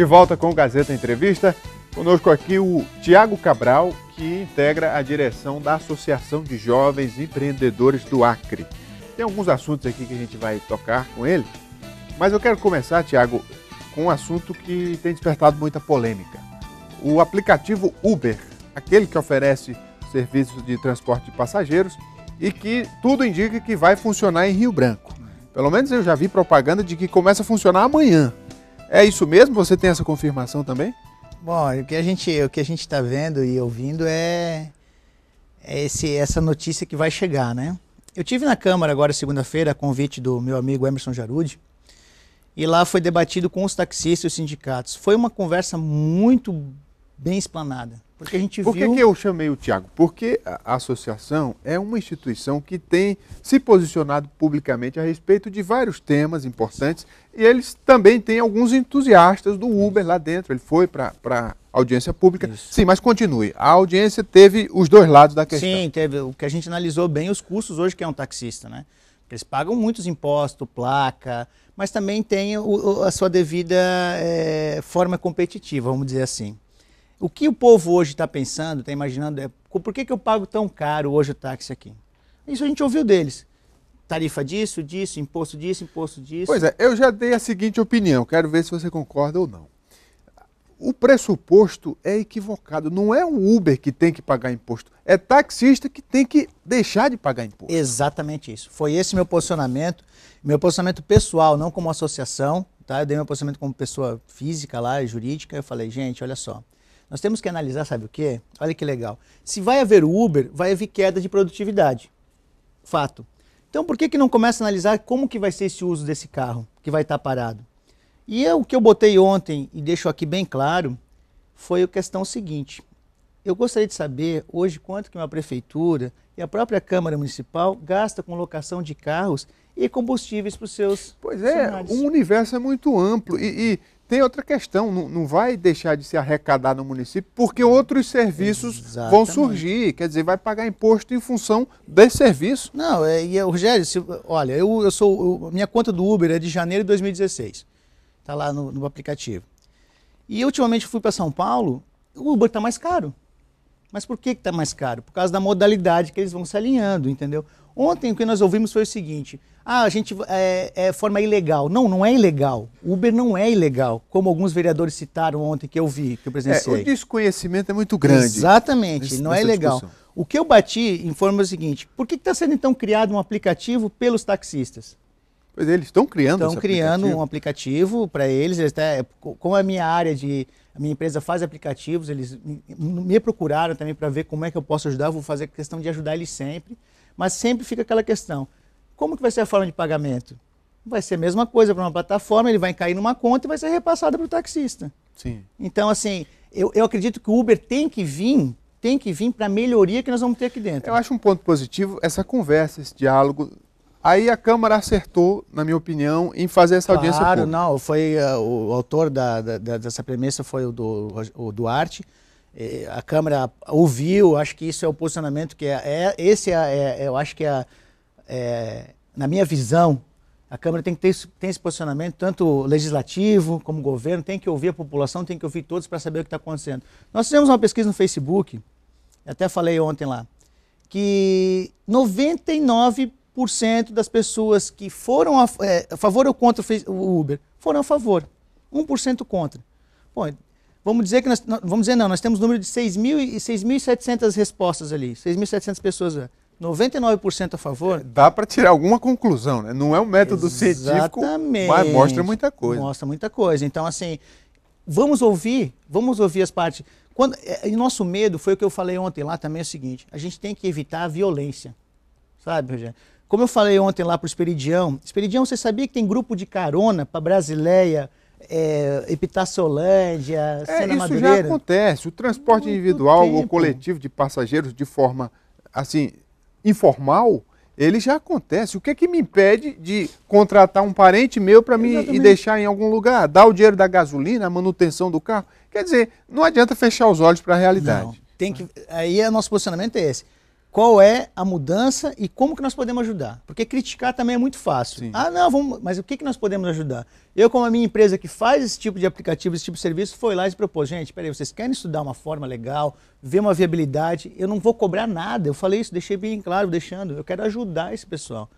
De volta com o Gazeta Entrevista, conosco aqui o Tiago Cabral, que integra a direção da Associação de Jovens Empreendedores do Acre. Tem alguns assuntos aqui que a gente vai tocar com ele, mas eu quero começar, Tiago, com um assunto que tem despertado muita polêmica. O aplicativo Uber, aquele que oferece serviços de transporte de passageiros e que tudo indica que vai funcionar em Rio Branco. Pelo menos eu já vi propaganda de que começa a funcionar amanhã. É isso mesmo? Você tem essa confirmação também? Bom, o que a gente o que a gente está vendo e ouvindo é, é esse, essa notícia que vai chegar, né? Eu tive na Câmara agora segunda-feira a convite do meu amigo Emerson Jarude e lá foi debatido com os taxistas e os sindicatos. Foi uma conversa muito bem explanada. Porque a gente Por que, viu... que eu chamei o Tiago? Porque a associação é uma instituição que tem se posicionado publicamente a respeito de vários temas importantes e eles também têm alguns entusiastas do Uber lá dentro. Ele foi para a audiência pública. Isso. Sim, mas continue. A audiência teve os dois lados da questão. Sim, teve. O que a gente analisou bem os custos hoje que é um taxista, né? Eles pagam muitos impostos, placa, mas também tem o, a sua devida é, forma competitiva, vamos dizer assim. O que o povo hoje está pensando, está imaginando é por que, que eu pago tão caro hoje o táxi aqui? Isso a gente ouviu deles. Tarifa disso, disso, imposto disso, imposto disso. Pois é, eu já dei a seguinte opinião, quero ver se você concorda ou não. O pressuposto é equivocado. Não é o Uber que tem que pagar imposto, é taxista que tem que deixar de pagar imposto. Exatamente isso. Foi esse meu posicionamento, meu posicionamento pessoal, não como associação. Tá? Eu dei meu posicionamento como pessoa física lá, jurídica. Eu falei, gente, olha só. Nós temos que analisar, sabe o que? Olha que legal. Se vai haver Uber, vai haver queda de produtividade. Fato. Então por que, que não começa a analisar como que vai ser esse uso desse carro que vai estar parado? E eu, é o que eu botei ontem e deixo aqui bem claro foi a questão seguinte. Eu gostaria de saber hoje quanto que uma prefeitura e a própria Câmara Municipal gasta com locação de carros e combustíveis para os seus Pois é, o universo é muito amplo e, e tem outra questão, não, não, vai deixar de se arrecadar no município, porque outros serviços Exatamente. vão surgir, quer dizer, vai pagar imposto em função desse serviço. Não, é, e o é, Rogério, se, olha, eu, eu sou. Eu, minha conta do Uber é de janeiro de 2016. Está lá no, no, aplicativo. E ultimamente fui para São Paulo, o Uber está mais caro. Mas por que está mais caro? Por causa da modalidade que eles vão se alinhando, entendeu? Ontem o que nós ouvimos foi o seguinte: ah, a gente é, é forma ilegal. Não, não é ilegal. Uber não é ilegal, como alguns vereadores citaram ontem que eu vi, que eu presenciei. É, o desconhecimento é muito grande. Exatamente, não é ilegal. Discussão. O que eu bati informa o seguinte: por que está sendo então criado um aplicativo pelos taxistas? Pois é, eles estão criando. Estão criando aplicativo. um aplicativo para eles. eles até, como a minha área de a minha empresa faz aplicativos, eles me procuraram também para ver como é que eu posso ajudar. Eu vou fazer questão de ajudar eles sempre. Mas sempre fica aquela questão: como que vai ser a forma de pagamento? Vai ser a mesma coisa para uma plataforma, ele vai cair numa conta e vai ser repassado para o taxista. Sim. Então, assim, eu, eu acredito que o Uber tem que vir tem que vir para a melhoria que nós vamos ter aqui dentro. Eu acho um ponto positivo essa conversa, esse diálogo. Aí a Câmara acertou, na minha opinião, em fazer essa claro, audiência pública. Claro, não. Foi, uh, o autor da, da, dessa premissa foi o, do, o Duarte. É, a Câmara ouviu, acho que isso é o posicionamento que é, é esse é, é, é eu acho que é, é, na minha visão, a Câmara tem que ter esse, tem esse posicionamento, tanto legislativo como governo, tem que ouvir a população, tem que ouvir todos para saber o que está acontecendo. Nós fizemos uma pesquisa no Facebook, até falei ontem lá, que 99% das pessoas que foram a, é, a favor ou contra o Uber foram a favor, 1% contra. Bom, Vamos dizer que nós, vamos dizer não, nós temos um número de 6.700 respostas ali, 6.700 pessoas. 99% a favor. É, dá para tirar alguma conclusão, né? Não é um método Exatamente. científico, mas mostra muita coisa. Mostra muita coisa. Então, assim, vamos ouvir, vamos ouvir as partes. Quando, é, e nosso medo foi o que eu falei ontem lá também é o seguinte: a gente tem que evitar a violência, sabe, Rogério? Como eu falei ontem lá para o Esperidião, Esperidião, você sabia que tem grupo de carona para Brasileia, é, Epitaciolândia, é, Sena isso Madureira. já acontece. O transporte Muito individual tempo. ou coletivo de passageiros de forma, assim, informal, ele já acontece. O que é que me impede de contratar um parente meu para me e deixar em algum lugar? Dar o dinheiro da gasolina, a manutenção do carro? Quer dizer, não adianta fechar os olhos para a realidade. Não, tem que, aí o é, nosso posicionamento é esse qual é a mudança e como que nós podemos ajudar. Porque criticar também é muito fácil. Sim. Ah, não, vamos, mas o que, que nós podemos ajudar? Eu, como a minha empresa que faz esse tipo de aplicativo, esse tipo de serviço, foi lá e propôs, gente, peraí, vocês querem estudar uma forma legal, ver uma viabilidade? Eu não vou cobrar nada. Eu falei isso, deixei bem claro, deixando. Eu quero ajudar esse pessoal.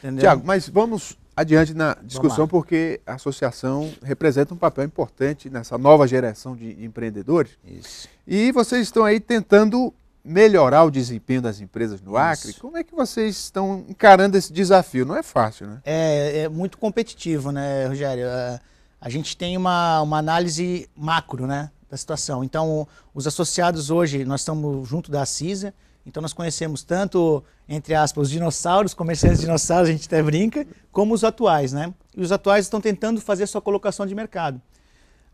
Entendeu? Tiago, mas vamos adiante na discussão, porque a associação representa um papel importante nessa nova geração de empreendedores. Isso. E vocês estão aí tentando melhorar o desempenho das empresas no Acre. Isso. Como é que vocês estão encarando esse desafio? Não é fácil, né? É, é muito competitivo, né, Rogério? A, é, a gente tem uma, uma análise macro, né, da situação. Então, os associados hoje, nós estamos junto da CISA, então nós conhecemos tanto, entre aspas, os dinossauros, comerciantes dinossauros, a gente até brinca, como os atuais, né? E os atuais estão tentando fazer sua colocação de mercado.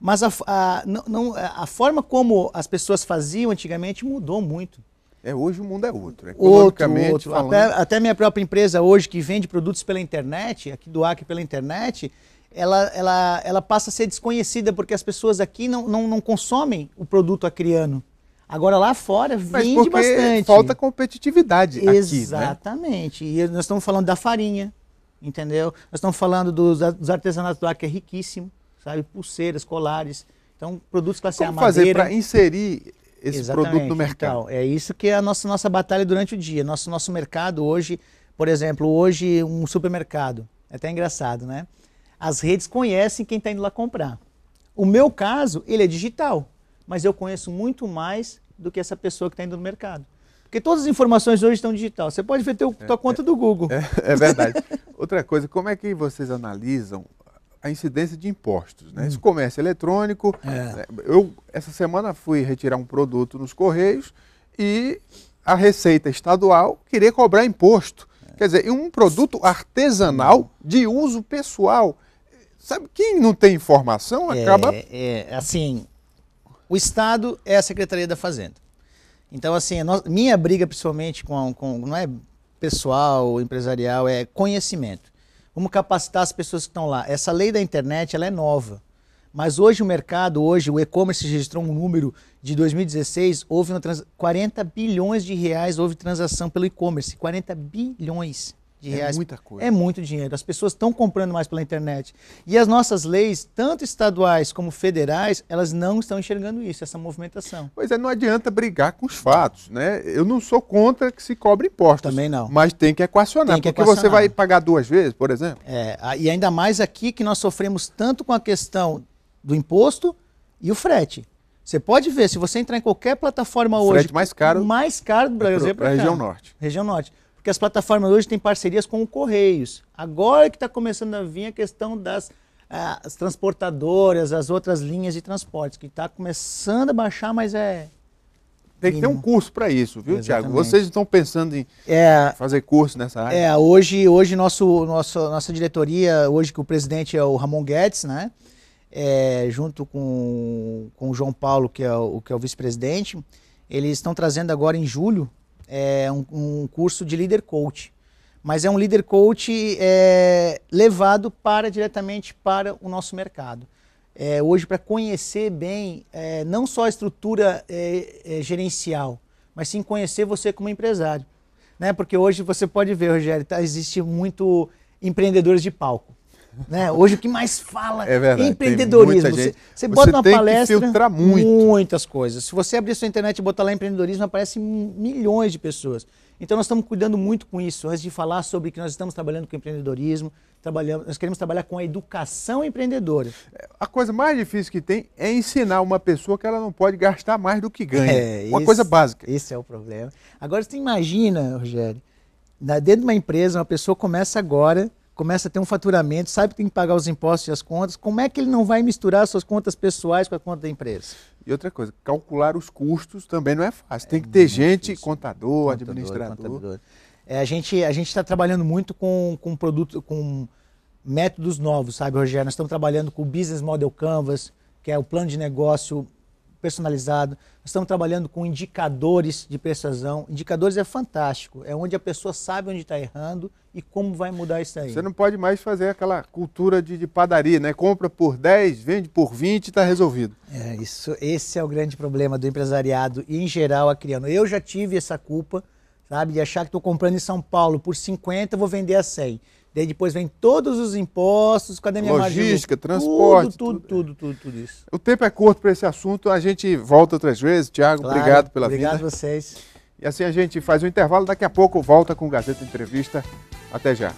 Mas a, a, não, não, a forma como as pessoas faziam antigamente mudou muito. É, hoje o mundo é outro. Economicamente, outro, outro. Até, até minha própria empresa hoje, que vende produtos pela internet, aqui do Acre pela internet, ela, ela, ela passa a ser desconhecida porque as pessoas aqui não, não, não consomem o produto acriano. Agora lá fora Mas vende bastante. Falta competitividade Exatamente. Aqui, né? E nós estamos falando da farinha, entendeu? Nós estamos falando dos, dos artesanatos do Acre, é riquíssimo sabe? Pulseiras, colares. Então, produtos classe Como A, fazer para inserir esse Exatamente. produto no mercado? Então, é isso que é a nossa, nossa batalha durante o dia. Nosso, nosso mercado hoje, por exemplo, hoje um supermercado, é até engraçado, né? As redes conhecem quem está indo lá comprar. O meu caso, ele é digital, mas eu conheço muito mais do que essa pessoa que está indo no mercado. Porque todas as informações hoje estão digital. Você pode ver teu, é, tua conta é, do Google. É, é verdade. Outra coisa, como é que vocês analisam a incidência de impostos. Né? Hum. Esse comércio eletrônico. É. Né? Eu, essa semana, fui retirar um produto nos Correios e a Receita Estadual queria cobrar imposto. É. Quer dizer, um produto artesanal de uso pessoal. Sabe, quem não tem informação é, acaba. É, é assim, o Estado é a Secretaria da Fazenda. Então, assim, minha briga, principalmente com, com. Não é pessoal, empresarial, é conhecimento. Vamos capacitar as pessoas que estão lá. Essa lei da internet ela é nova. Mas hoje o mercado, hoje o e-commerce registrou um número de 2016, houve uma trans... 40 bilhões de reais, houve transação pelo e-commerce, 40 bilhões de é reais. É muita coisa. É muito dinheiro. As pessoas estão comprando mais pela internet. E as nossas leis, tanto estaduais como federais, elas não estão enxergando isso, essa movimentação. Pois é, não adianta brigar com os fatos, né? Eu não sou contra que se cobre impostos. Também não. Mas tem que equacionar, tem que porque equacionar. você vai pagar duas vezes, por exemplo. É, e ainda mais aqui que nós sofremos tanto com a questão do imposto e o frete. Você pode ver, se você entrar em qualquer plataforma hoje. O frete mais caro. O mais caro do é Brasil é para região norte. Região norte. Porque as plataformas hoje têm parcerias com o Correios. Agora que está começando a vir a questão das ah, as transportadoras, as outras linhas de transportes, que está começando a baixar, mas é. Tem que ter um curso para isso, viu, Tiago? Vocês estão pensando em é, fazer curso nessa área? É, hoje, hoje nosso, nosso, nossa diretoria, hoje que o presidente é o Ramon Guedes, né? É, junto com, com o João Paulo, que é o, que é o vice-presidente, eles estão trazendo agora em julho é, um, um curso de líder coach mas é um líder coach é, levado para diretamente para o nosso mercado. É, hoje, para conhecer bem é, não só a estrutura é, é, gerencial, mas sim conhecer você como empresário. Né? Porque hoje você pode ver, Rogério, tá, existe muito empreendedores de palco. Né? Hoje o que mais fala é verdade, empreendedorismo. Você, você, bota você uma palestra. filtrar muito. Muitas coisas. Se você abrir sua internet e botar lá empreendedorismo, aparecem milhões de pessoas. Então nós estamos cuidando muito com isso. Antes de falar sobre que nós estamos trabalhando com empreendedorismo, trabalhamos, nós queremos trabalhar com a educação empreendedora. É, a coisa mais difícil que tem é ensinar uma pessoa que ela não pode gastar mais do que ganha. É, uma isso, coisa básica. Esse é o problema. Agora você imagina, Rogério, dentro de uma empresa, uma pessoa começa agora começa a ter um faturamento, sabe que tem que pagar os impostos e as contas, como é que ele não vai misturar suas contas pessoais com a conta da empresa? E outra coisa, calcular os custos também não é fácil. É tem que ter gente, contador, contador administrador. Contador. É, a gente a gente está trabalhando muito com, com produto, com métodos novos, sabe, Rogério? Nós estamos trabalhando com o Business Model Canvas, que é o plano de negócio personalizado. Nós estamos trabalhando com indicadores de persuasão. Indicadores é fantástico, é onde a pessoa sabe onde está errando e como vai mudar isso aí. Você não pode mais fazer aquela cultura de, de padaria, né? Compra por 10, vende por 20 e está resolvido. É, isso, esse é o grande problema do empresariado e, em geral, a criança. Eu já tive essa culpa, sabe, de achar que estou comprando em São Paulo por 50, vou vender a 100. Daí depois vem todos os impostos, cadê minha Logística, margem? transporte. Tudo, tudo, tudo, tudo, tudo isso. O tempo é curto para esse assunto, a gente volta outras vezes. Tiago, claro, obrigado pela obrigado Obrigado a vocês. E assim a gente faz o um intervalo, daqui a pouco volta com o Gazeta Entrevista. Até já.